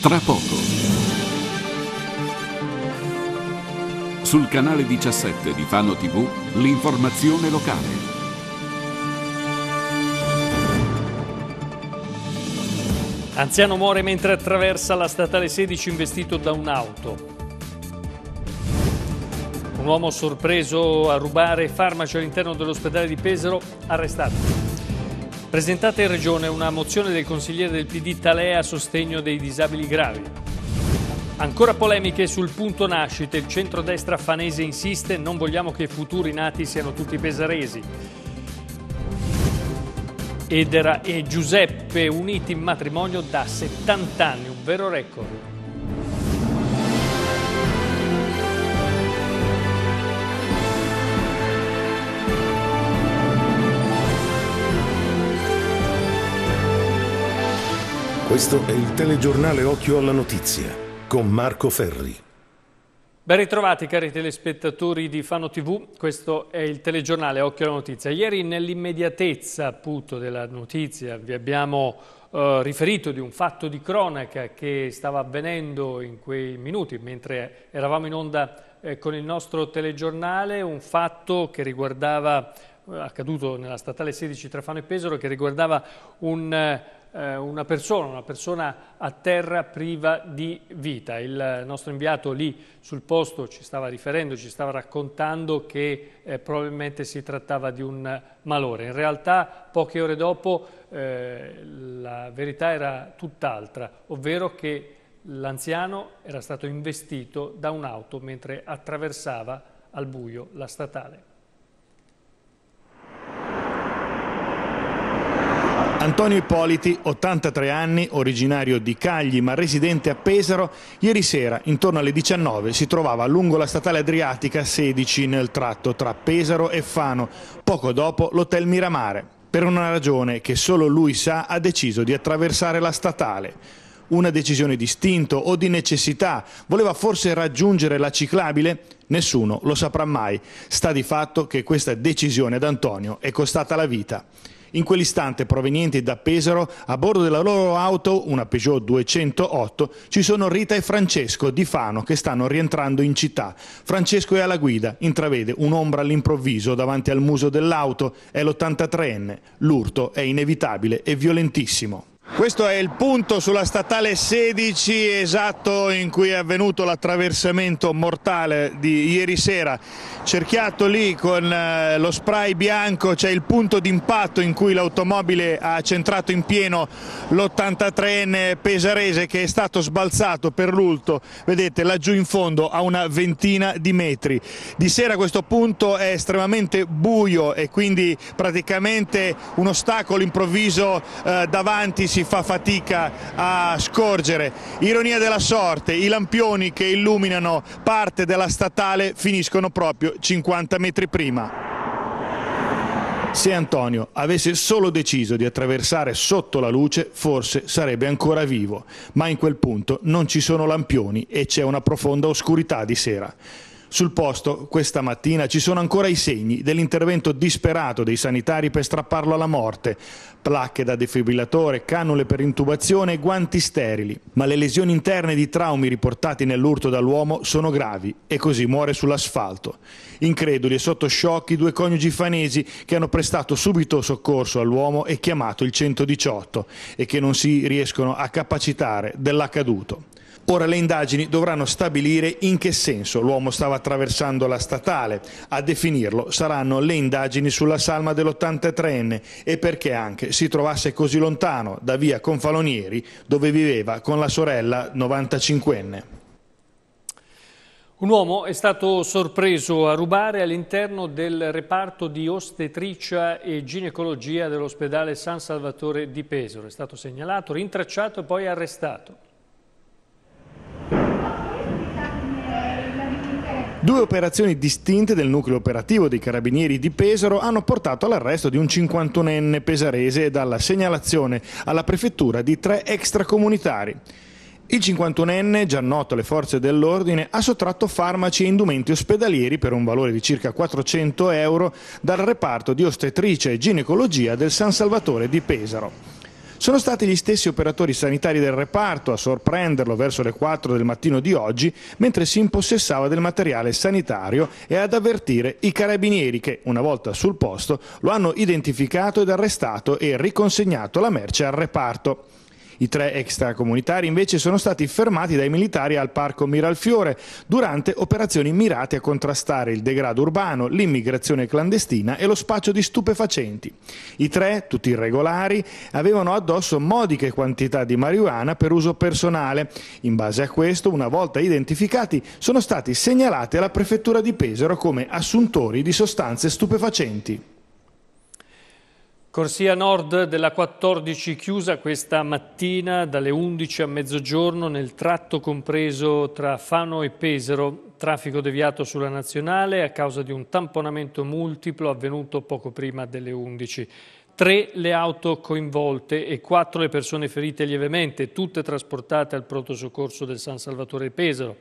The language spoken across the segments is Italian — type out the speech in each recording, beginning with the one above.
Tra poco. Sul canale 17 di Fano TV, l'informazione locale. Anziano muore mentre attraversa la statale 16 investito da un'auto. Un uomo sorpreso a rubare farmaci all'interno dell'ospedale di Pesaro arrestato. Presentata in Regione una mozione del consigliere del PD Talea a sostegno dei disabili gravi. Ancora polemiche sul punto nascite, il centrodestra fanese insiste, non vogliamo che i futuri nati siano tutti pesaresi. Edera e Giuseppe uniti in matrimonio da 70 anni, un vero record. Questo è il telegiornale Occhio alla Notizia con Marco Ferri. Ben ritrovati cari telespettatori di Fano TV, questo è il telegiornale Occhio alla Notizia. Ieri nell'immediatezza appunto della notizia vi abbiamo eh, riferito di un fatto di cronaca che stava avvenendo in quei minuti mentre eravamo in onda eh, con il nostro telegiornale, un fatto che riguardava eh, accaduto nella statale 16 tra Fano e Pesaro che riguardava un eh, eh, una persona, una persona a terra priva di vita. Il nostro inviato lì sul posto ci stava riferendo, ci stava raccontando che eh, probabilmente si trattava di un malore. In realtà poche ore dopo eh, la verità era tutt'altra, ovvero che l'anziano era stato investito da un'auto mentre attraversava al buio la statale. Antonio Ippoliti, 83 anni, originario di Cagli ma residente a Pesaro, ieri sera intorno alle 19 si trovava lungo la statale adriatica 16 nel tratto tra Pesaro e Fano, poco dopo l'hotel Miramare. Per una ragione che solo lui sa ha deciso di attraversare la statale una decisione di istinto o di necessità, voleva forse raggiungere la ciclabile? Nessuno lo saprà mai. Sta di fatto che questa decisione ad Antonio è costata la vita. In quell'istante, provenienti da Pesaro, a bordo della loro auto, una Peugeot 208, ci sono Rita e Francesco di Fano che stanno rientrando in città. Francesco è alla guida, intravede un'ombra all'improvviso davanti al muso dell'auto, è l'83enne. L'urto è inevitabile e violentissimo. Questo è il punto sulla statale 16 esatto in cui è avvenuto l'attraversamento mortale di ieri sera. Cerchiato lì con eh, lo spray bianco c'è il punto d'impatto in cui l'automobile ha centrato in pieno l'83enne pesarese che è stato sbalzato per l'ulto, vedete laggiù in fondo a una ventina di metri. Di sera questo punto è estremamente buio e quindi praticamente un ostacolo improvviso eh, davanti si si fa fatica a scorgere. Ironia della sorte, i lampioni che illuminano parte della statale finiscono proprio 50 metri prima. Se Antonio avesse solo deciso di attraversare sotto la luce, forse sarebbe ancora vivo, ma in quel punto non ci sono lampioni e c'è una profonda oscurità di sera. Sul posto, questa mattina, ci sono ancora i segni dell'intervento disperato dei sanitari per strapparlo alla morte. Placche da defibrillatore, cannule per intubazione e guanti sterili. Ma le lesioni interne di traumi riportati nell'urto dall'uomo sono gravi e così muore sull'asfalto. Increduli e sotto shock i due coniugi fanesi che hanno prestato subito soccorso all'uomo e chiamato il 118 e che non si riescono a capacitare dell'accaduto. Ora le indagini dovranno stabilire in che senso l'uomo stava attraversando la statale. A definirlo saranno le indagini sulla salma dell'83enne e perché anche si trovasse così lontano da via Confalonieri dove viveva con la sorella 95enne. Un uomo è stato sorpreso a rubare all'interno del reparto di ostetricia e ginecologia dell'ospedale San Salvatore di Pesaro. È stato segnalato, rintracciato e poi arrestato. Due operazioni distinte del nucleo operativo dei carabinieri di Pesaro hanno portato all'arresto di un 51enne pesarese e dalla segnalazione alla prefettura di tre extracomunitari. Il 51enne, già noto alle forze dell'ordine, ha sottratto farmaci e indumenti ospedalieri per un valore di circa 400 euro dal reparto di ostetricia e ginecologia del San Salvatore di Pesaro. Sono stati gli stessi operatori sanitari del reparto a sorprenderlo verso le 4 del mattino di oggi, mentre si impossessava del materiale sanitario e ad avvertire i carabinieri che, una volta sul posto, lo hanno identificato ed arrestato e riconsegnato la merce al reparto. I tre extracomunitari invece sono stati fermati dai militari al parco Miralfiore durante operazioni mirate a contrastare il degrado urbano, l'immigrazione clandestina e lo spaccio di stupefacenti. I tre, tutti irregolari, avevano addosso modiche quantità di marijuana per uso personale. In base a questo, una volta identificati, sono stati segnalati alla prefettura di Pesaro come assuntori di sostanze stupefacenti. Corsia Nord della 14 chiusa questa mattina dalle 11 a mezzogiorno nel tratto compreso tra Fano e Pesaro, traffico deviato sulla nazionale a causa di un tamponamento multiplo avvenuto poco prima delle 11 tre le auto coinvolte e quattro le persone ferite lievemente, tutte trasportate al pronto soccorso del San Salvatore Pesaro.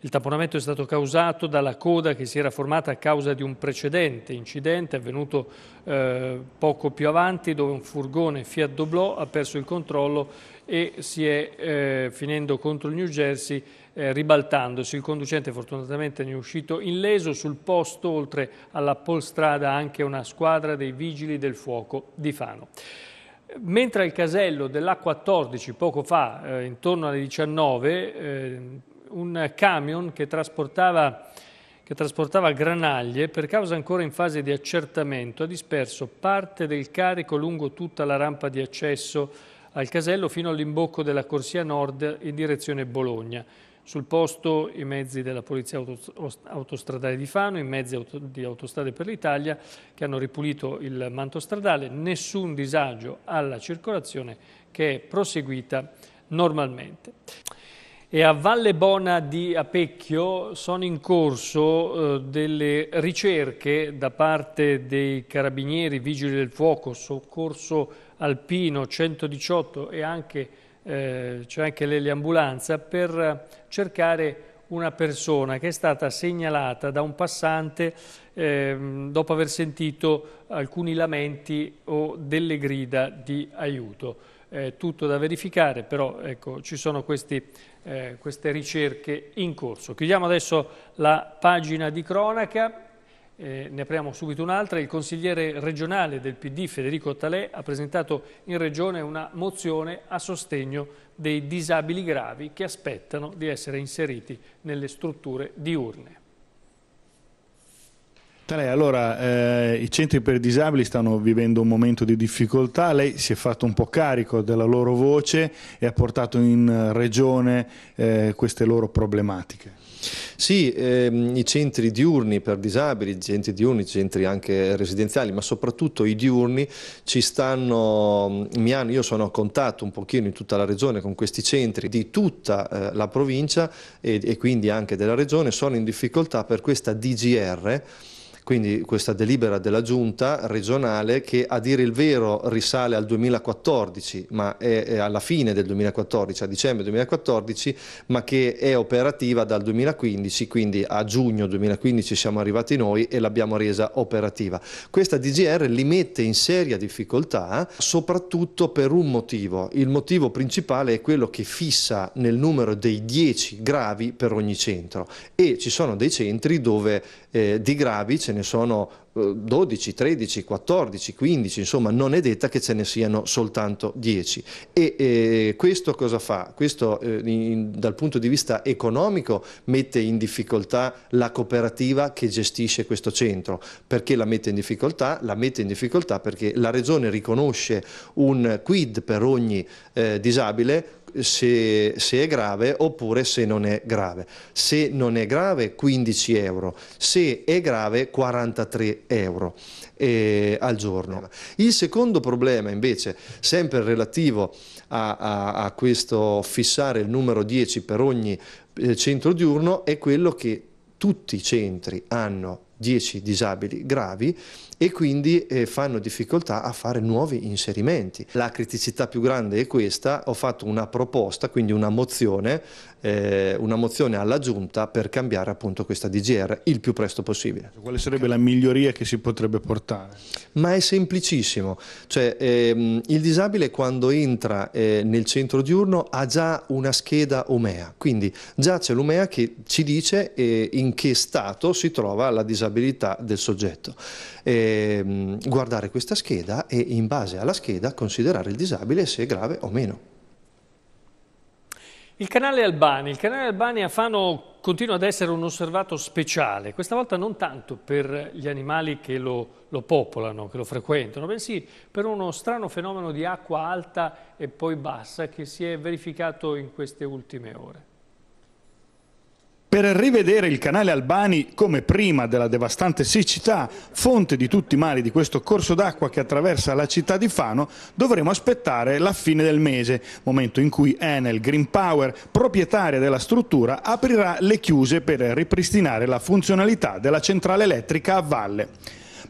Il tamponamento è stato causato dalla coda che si era formata a causa di un precedente incidente avvenuto eh, poco più avanti dove un furgone Fiat Doblò ha perso il controllo e si è, eh, finendo contro il New Jersey, eh, ribaltandosi. Il conducente fortunatamente ne è uscito illeso. Sul posto, oltre alla polstrada, anche una squadra dei vigili del fuoco di Fano. Mentre al casello dell'A14, poco fa, eh, intorno alle 19, eh, un camion che trasportava che trasportava granaglie, per causa ancora in fase di accertamento, ha disperso parte del carico lungo tutta la rampa di accesso al casello fino all'imbocco della corsia nord in direzione Bologna. Sul posto i mezzi della Polizia Autostradale di Fano, i mezzi di Autostrade per l'Italia che hanno ripulito il manto stradale, nessun disagio alla circolazione che è proseguita normalmente. E a Valle Bona di Apecchio sono in corso eh, delle ricerche da parte dei carabinieri, vigili del fuoco, soccorso alpino 118 e anche eh, cioè anche l'eliambulanza, per cercare una persona che è stata segnalata da un passante eh, dopo aver sentito alcuni lamenti o delle grida di aiuto. Eh, tutto da verificare, però ecco, ci sono questi, eh, queste ricerche in corso. Chiudiamo adesso la pagina di cronaca eh, ne apriamo subito un'altra. Il consigliere regionale del PD Federico Talè ha presentato in Regione una mozione a sostegno dei disabili gravi che aspettano di essere inseriti nelle strutture diurne. Talè, allora, eh, i centri per disabili stanno vivendo un momento di difficoltà, lei si è fatto un po' carico della loro voce e ha portato in regione eh, queste loro problematiche. Sì, ehm, i centri diurni per disabili, centri diurni, centri anche residenziali, ma soprattutto i diurni ci stanno, mi hanno, io sono a contatto un pochino in tutta la regione con questi centri di tutta eh, la provincia e, e quindi anche della regione, sono in difficoltà per questa DGR quindi questa delibera della giunta regionale che a dire il vero risale al 2014, ma è, è alla fine del 2014, a dicembre 2014, ma che è operativa dal 2015, quindi a giugno 2015 siamo arrivati noi e l'abbiamo resa operativa. Questa DGR li mette in seria difficoltà soprattutto per un motivo. Il motivo principale è quello che fissa nel numero dei 10 gravi per ogni centro e ci sono dei centri dove eh, di gravi ce ce ne sono 12, 13, 14, 15, insomma non è detta che ce ne siano soltanto 10. E eh, questo cosa fa? Questo eh, in, dal punto di vista economico mette in difficoltà la cooperativa che gestisce questo centro. Perché la mette in difficoltà? La mette in difficoltà perché la regione riconosce un quid per ogni eh, disabile, se, se, è grave oppure se non è grave. Se non è grave 15 euro, se è grave 43 euro eh, al giorno. Il secondo problema invece, sempre relativo a, a, a questo fissare il numero 10 per ogni eh, centro diurno, è quello che tutti i centri hanno 10 disabili gravi e quindi eh, fanno difficoltà a fare nuovi inserimenti. La criticità più grande è questa, ho fatto una proposta, quindi una mozione eh, una mozione alla Giunta per cambiare appunto questa DGR il più presto possibile. Cioè, quale sarebbe la miglioria che si potrebbe portare? Ma è semplicissimo, cioè, ehm, il disabile quando entra eh, nel centro diurno ha già una scheda Omea, quindi già c'è l'Omea che ci dice eh, in che stato si trova la disabilità del soggetto. Ehm, guardare questa scheda e in base alla scheda considerare il disabile se è grave o meno. Il canale Albani, il canale Albani a Fano continua ad essere un osservato speciale, questa volta non tanto per gli animali che lo, lo popolano, che lo frequentano, bensì per uno strano fenomeno di acqua alta e poi bassa che si è verificato in queste ultime ore. Per rivedere il canale Albani come prima della devastante siccità, fonte di tutti i mali di questo corso d'acqua che attraversa la città di Fano, dovremo aspettare la fine del mese, momento in cui Enel Green Power, proprietaria della struttura, aprirà le chiuse per ripristinare la funzionalità della centrale elettrica a valle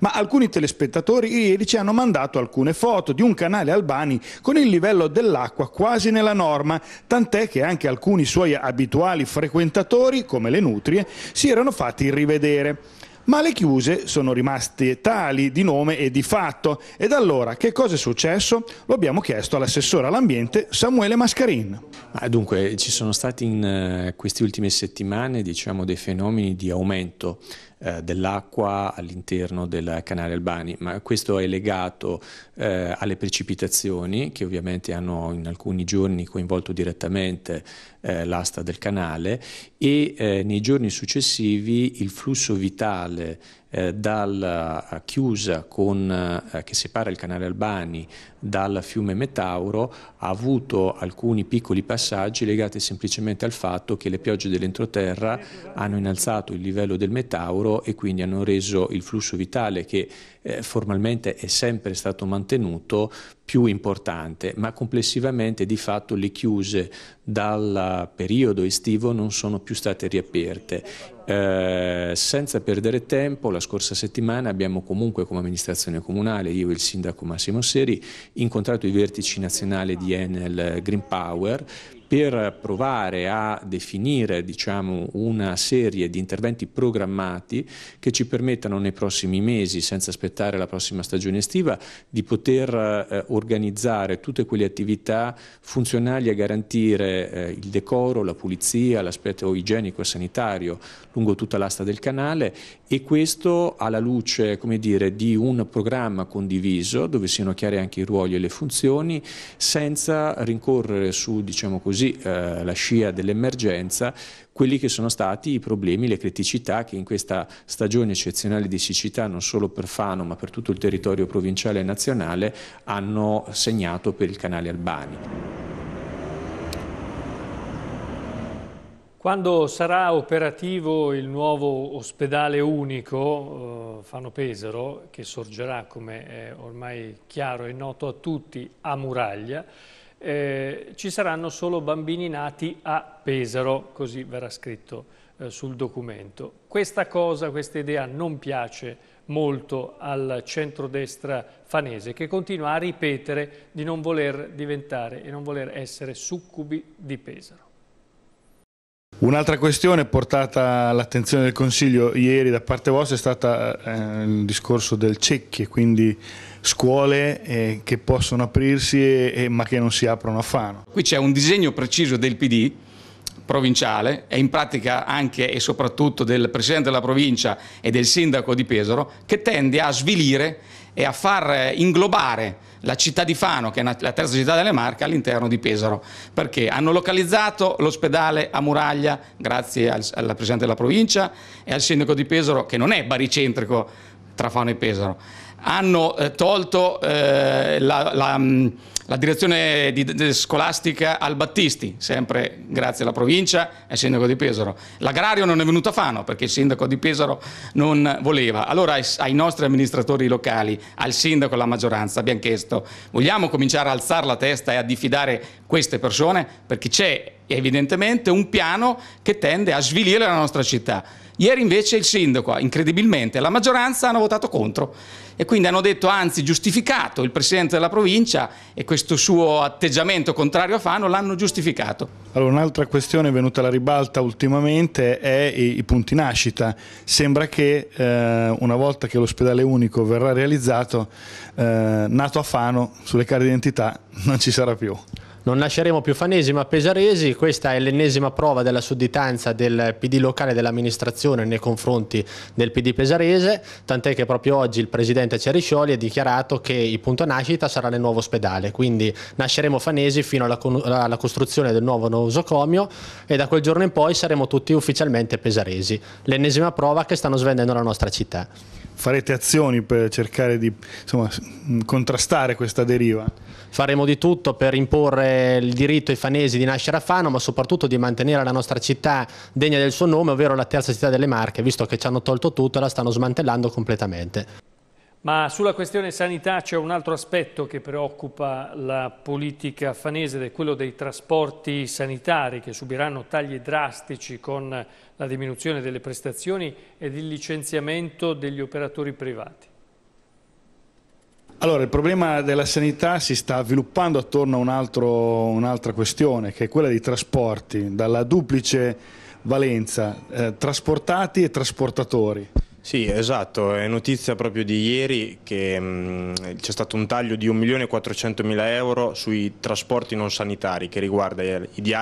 ma alcuni telespettatori ieri ci hanno mandato alcune foto di un canale Albani con il livello dell'acqua quasi nella norma, tant'è che anche alcuni suoi abituali frequentatori, come le nutrie, si erano fatti rivedere ma le chiuse sono rimaste tali di nome e di fatto. Ed allora che cosa è successo? Lo abbiamo chiesto all'assessore all'ambiente Samuele Mascarin. Ah, dunque, ci sono stati in eh, queste ultime settimane diciamo, dei fenomeni di aumento eh, dell'acqua all'interno del canale Albani, ma questo è legato eh, alle precipitazioni che ovviamente hanno in alcuni giorni coinvolto direttamente eh, l'asta del canale e eh, nei giorni successivi il flusso vitale eh, dalla eh, chiusa con, eh, che separa il canale Albani dal fiume Metauro ha avuto alcuni piccoli passaggi legati semplicemente al fatto che le piogge dell'entroterra hanno innalzato il livello del Metauro e quindi hanno reso il flusso vitale che eh, formalmente è sempre stato mantenuto più importante, ma complessivamente di fatto le chiuse dal periodo estivo non sono più state riaperte. Eh, senza perdere tempo, la scorsa settimana abbiamo comunque come amministrazione comunale, io e il sindaco Massimo Seri, incontrato i vertici nazionali di Enel Green Power per provare a definire diciamo, una serie di interventi programmati che ci permettano nei prossimi mesi, senza aspettare la prossima stagione estiva, di poter eh, organizzare tutte quelle attività funzionali a garantire eh, il decoro, la pulizia, l'aspetto igienico e sanitario lungo tutta l'asta del canale e questo alla luce dire, di un programma condiviso dove siano chiari anche i ruoli e le funzioni senza rincorrere su diciamo così, così eh, la scia dell'emergenza, quelli che sono stati i problemi, le criticità che in questa stagione eccezionale di siccità, non solo per Fano ma per tutto il territorio provinciale e nazionale, hanno segnato per il canale Albani. Quando sarà operativo il nuovo ospedale unico eh, Fano Pesaro, che sorgerà come è ormai chiaro e noto a tutti a Muraglia, eh, ci saranno solo bambini nati a Pesaro, così verrà scritto eh, sul documento. Questa cosa, questa idea non piace molto al centrodestra fanese che continua a ripetere di non voler diventare e non voler essere succubi di Pesaro. Un'altra questione portata all'attenzione del Consiglio ieri da parte vostra è stata eh, il discorso del cecchie, quindi scuole eh, che possono aprirsi e, e, ma che non si aprono a Fano. Qui c'è un disegno preciso del PD provinciale e in pratica anche e soprattutto del Presidente della provincia e del Sindaco di Pesaro che tende a svilire e a far eh, inglobare la città di Fano, che è la terza città delle Marche, all'interno di Pesaro, perché hanno localizzato l'ospedale a Muraglia grazie al, al Presidente della provincia e al Sindaco di Pesaro, che non è baricentrico tra Fano e Pesaro hanno eh, tolto eh, la, la, mm, la, direzione di, di scolastica al Battisti, sempre grazie alla provincia e al sindaco di Pesaro. L'agrario non è venuto a Fano perché il sindaco di Pesaro non voleva. Allora ai, ai nostri amministratori locali, al sindaco e alla maggioranza abbiamo chiesto vogliamo cominciare a alzare la testa e a diffidare queste persone perché c'è evidentemente un piano che tende a svilire la nostra città. Ieri invece il sindaco, incredibilmente, la maggioranza hanno votato contro e quindi hanno detto, anzi giustificato, il presidente della provincia e questo suo atteggiamento contrario a Fano l'hanno giustificato. Allora, un'altra questione venuta alla ribalta ultimamente è i, punti nascita. Sembra che eh, una volta che l'ospedale unico verrà realizzato, eh, nato a Fano sulle carte d'identità non ci sarà più. Non nasceremo più Fanesi ma Pesaresi, questa è l'ennesima prova della sudditanza del PD locale dell'amministrazione nei confronti del PD pesarese, tant'è che proprio oggi il presidente Ceriscioli ha dichiarato che il punto nascita sarà nel nuovo ospedale, quindi nasceremo Fanesi fino alla, alla costruzione del nuovo nosocomio e da quel giorno in poi saremo tutti ufficialmente pesaresi, l'ennesima prova che stanno svendendo la nostra città farete azioni per cercare di insomma, mm, contrastare questa deriva? Faremo di tutto per imporre il diritto ai fanesi di nascere a Fano, ma soprattutto di mantenere la nostra città degna del suo nome, ovvero la terza città delle Marche, visto che ci hanno tolto tutto e la stanno smantellando completamente. Ma sulla questione sanità c'è un altro aspetto che preoccupa la politica fanese ed è quello dei trasporti sanitari che subiranno tagli drastici con la diminuzione delle prestazioni ed il licenziamento degli operatori privati. Allora, il problema della sanità si sta sviluppando attorno a un'altra questione, che è quella dei trasporti, dalla duplice valenza, eh, trasportati e trasportatori. Sì, esatto, è notizia proprio di ieri che mm, c'è stato un taglio di 1.400.000 euro sui trasporti non sanitari che riguarda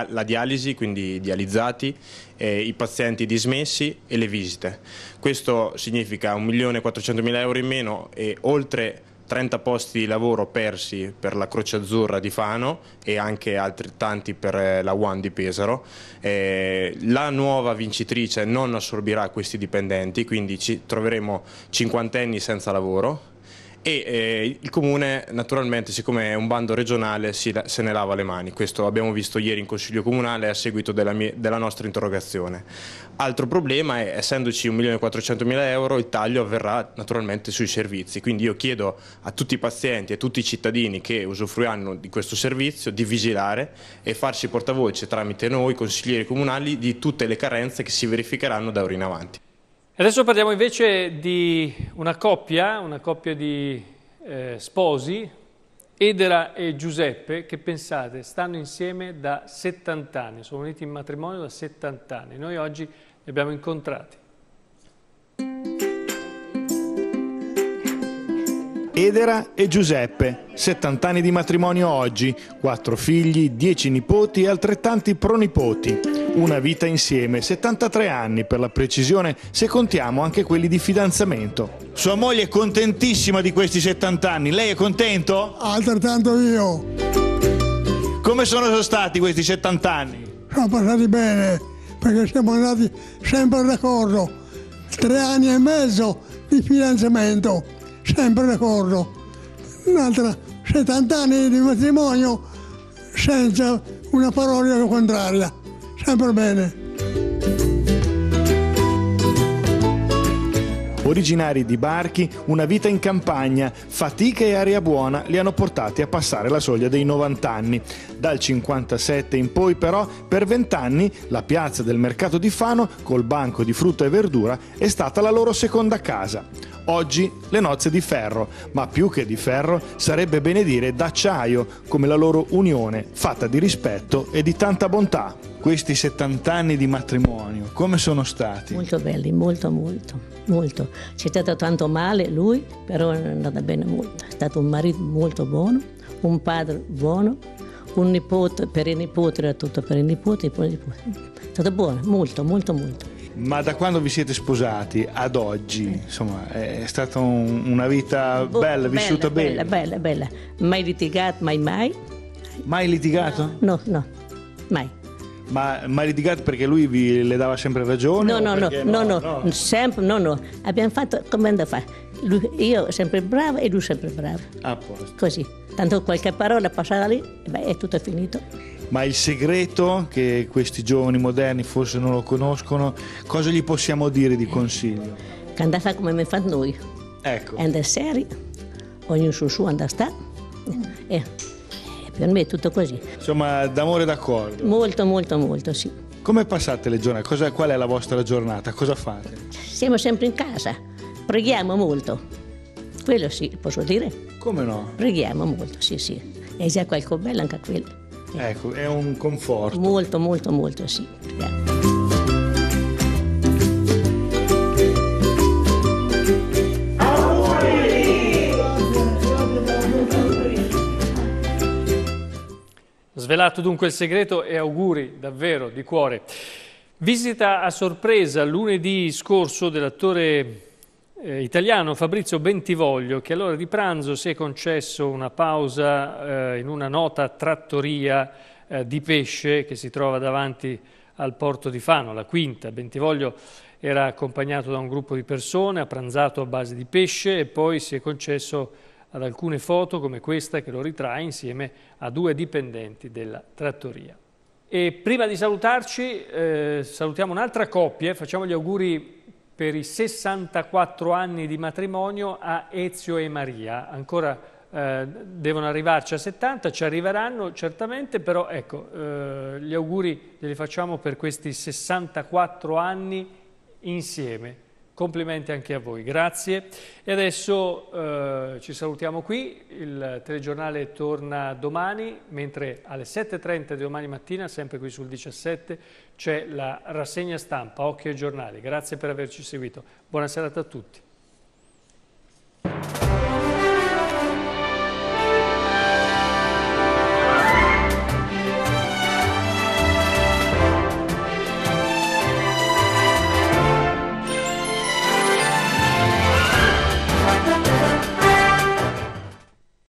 la dialisi, quindi i dializzati, eh, i pazienti dismessi e le visite. Questo significa 1.400.000 euro in meno e oltre 30 posti di lavoro persi per la Croce Azzurra di Fano e anche altrettanti per eh, la One di Pesaro. Eh, la nuova vincitrice non assorbirà questi dipendenti, quindi ci troveremo cinquantenni senza lavoro e eh, il comune naturalmente siccome è un bando regionale si, se ne lava le mani, questo abbiamo visto ieri in consiglio comunale a seguito della, mia, della nostra interrogazione. Altro problema è essendoci 1.400.000 euro il taglio avverrà naturalmente sui servizi, quindi io chiedo a tutti i pazienti e a tutti i cittadini che usufruiranno di questo servizio di vigilare e farsi portavoce tramite noi consiglieri comunali di tutte le carenze che si verificheranno da ora in avanti. Adesso parliamo invece di una coppia, una coppia di eh, sposi, Edera e Giuseppe, che pensate, stanno insieme da 70 anni, sono uniti in matrimonio da 70 anni. Noi oggi li abbiamo incontrati. Edera e Giuseppe, 70 anni di matrimonio oggi, 4 figli, 10 nipoti e altrettanti pronipoti. Una vita insieme, 73 anni per la precisione, se contiamo anche quelli di fidanzamento. Sua moglie è contentissima di questi 70 anni, lei è contento? Altrettanto io. Come sono stati questi 70 anni? Sono passati bene, perché siamo andati sempre d'accordo. Tre anni e mezzo di fidanzamento sempre d'accordo. Un'altra 70 anni di matrimonio senza una parola contraria, sempre bene. Originari di Barchi, una vita in campagna, fatica e aria buona li hanno portati a passare la soglia dei 90 anni. Dal 57 in poi però, per 20 anni, la piazza del mercato di Fano, col banco di frutta e verdura, è stata la loro seconda casa. Oggi le nozze di ferro, ma più che di ferro sarebbe bene dire d'acciaio, come la loro unione, fatta di rispetto e di tanta bontà. Questi 70 anni di matrimonio, come sono stati? Molto belli, molto, molto, molto. C'è stato tanto male lui, però è andata bene molto. È stato un marito molto buono, un padre buono, un nipote per i nipoti, era tutto per i nipoti, poi il nipote. È stato buono, molto, molto, molto. Ma da quando vi siete sposati ad oggi, insomma, è stata un, una vita Bo- bella, vissuta bella, bene? Bella, bella, bella. Mai litigato, mai mai. Mai litigato? No, no, mai. Ma mai litigato perché lui vi le dava sempre ragione? No, no, no, no, no, no, sempre, no, no. Abbiamo fatto come andava a fare. Lui, io sempre bravo e lui sempre bravo. A posto. Così. Tanto qualche parola passata lì beh, è tutto finito ma il segreto che questi giovani moderni forse non lo conoscono, cosa gli possiamo dire di consiglio? Che andiamo a fare come mi noi. Ecco. E andate seri, ognuno sul suo andate a stare. Eh, eh, per me è tutto così. Insomma, d'amore d'accordo. Molto, molto, molto, sì. Come passate le giornate? Cosa, qual è la vostra giornata? Cosa fate? Siamo sempre in casa, preghiamo molto. Quello sì, posso dire? Come no? Preghiamo molto, sì, sì. È già qualcosa bello anche quello. Ecco, è un conforto. Molto, molto, molto sì. Svelato dunque il segreto e auguri davvero di cuore. Visita a sorpresa lunedì scorso dell'attore eh, italiano Fabrizio Bentivoglio, che all'ora di pranzo si è concesso una pausa eh, in una nota trattoria eh, di pesce che si trova davanti al porto di Fano, la quinta. Bentivoglio era accompagnato da un gruppo di persone, ha pranzato a base di pesce e poi si è concesso ad alcune foto come questa che lo ritrae insieme a due dipendenti della trattoria. E prima di salutarci eh, salutiamo un'altra coppia, facciamo gli auguri per i 64 anni di matrimonio a Ezio e Maria. Ancora eh, devono arrivarci a 70, ci arriveranno certamente, però ecco, eh, gli auguri li facciamo per questi 64 anni insieme. Complimenti anche a voi, grazie. E adesso eh, ci salutiamo qui, il telegiornale torna domani, mentre alle 7.30 di domani mattina, sempre qui sul 17, c'è la rassegna stampa, occhio ai giornali. Grazie per averci seguito. Buona serata a tutti.